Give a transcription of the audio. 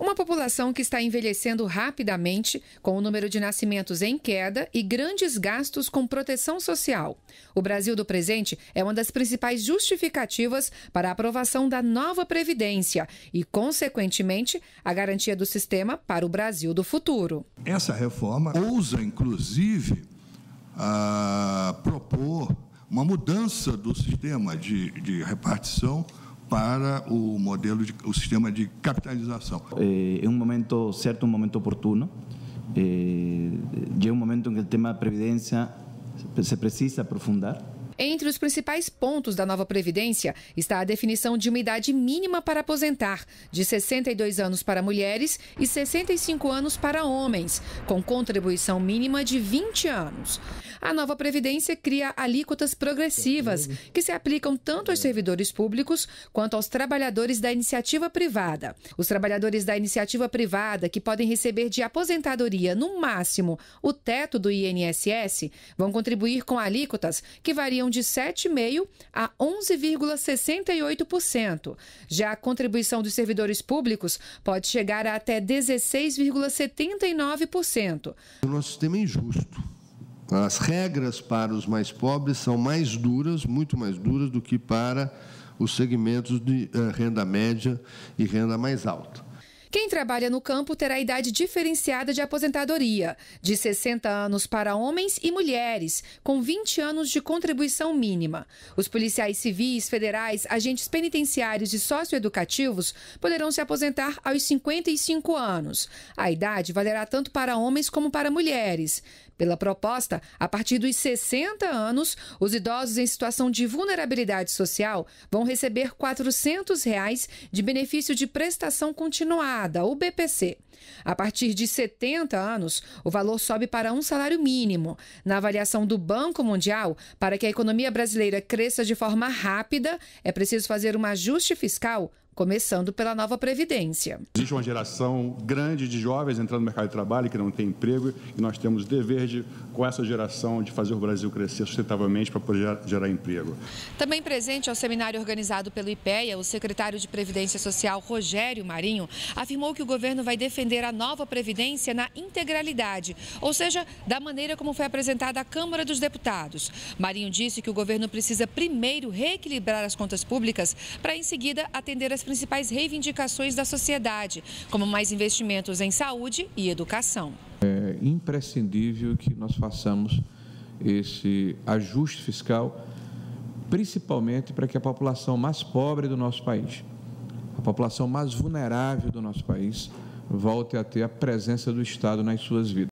Uma população que está envelhecendo rapidamente, com o número de nascimentos em queda e grandes gastos com proteção social. O Brasil do presente é uma das principais justificativas para a aprovação da nova Previdência e, consequentemente, a garantia do sistema para o Brasil do futuro. Essa reforma ousa, inclusive, propor uma mudança do sistema de, de repartição para o modelo, de, o sistema de capitalização. Eh, é um momento certo, um momento oportuno. É, eh, já é um momento em que o tema da Previdência se precisa aprofundar. Entre os principais pontos da nova Previdência está a definição de uma idade mínima para aposentar, de 62 anos para mulheres e 65 anos para homens, com contribuição mínima de 20 anos. A nova Previdência cria alíquotas progressivas, que se aplicam tanto aos servidores públicos quanto aos trabalhadores da iniciativa privada. Os trabalhadores da iniciativa privada, que podem receber de aposentadoria, no máximo, o teto do INSS, vão contribuir com alíquotas que variam de 7,5% a 11,68%. Já a contribuição dos servidores públicos pode chegar a até 16,79%. O nosso sistema é injusto. As regras para os mais pobres são mais duras, muito mais duras, do que para os segmentos de eh, renda média e renda mais alta. Quem trabalha no campo terá idade diferenciada de aposentadoria, de 60 anos para homens e mulheres, com 20 anos de contribuição mínima. Os policiais civis, federais, agentes penitenciários e socioeducativos poderão se aposentar aos 55 anos. A idade valerá tanto para homens como para mulheres. Pela proposta, a partir dos 60 anos, os idosos em situação de vulnerabilidade social vão receber R$ 400 reais de benefício de prestação continuada o BPC. A partir de 70 anos, o valor sobe para um salário mínimo. Na avaliação do Banco Mundial, para que a economia brasileira cresça de forma rápida, é preciso fazer um ajuste fiscal começando pela nova Previdência. Existe uma geração grande de jovens entrando no mercado de trabalho que não tem emprego e nós temos o dever de, com essa geração de fazer o Brasil crescer sustentavelmente para poder gerar emprego. Também presente ao seminário organizado pelo IPEA, o secretário de Previdência Social, Rogério Marinho, afirmou que o governo vai defender a nova Previdência na integralidade, ou seja, da maneira como foi apresentada à Câmara dos Deputados. Marinho disse que o governo precisa primeiro reequilibrar as contas públicas para em seguida atender as principais reivindicações da sociedade, como mais investimentos em saúde e educação. É imprescindível que nós façamos esse ajuste fiscal, principalmente para que a população mais pobre do nosso país, a população mais vulnerável do nosso país, volte a ter a presença do Estado nas suas vidas.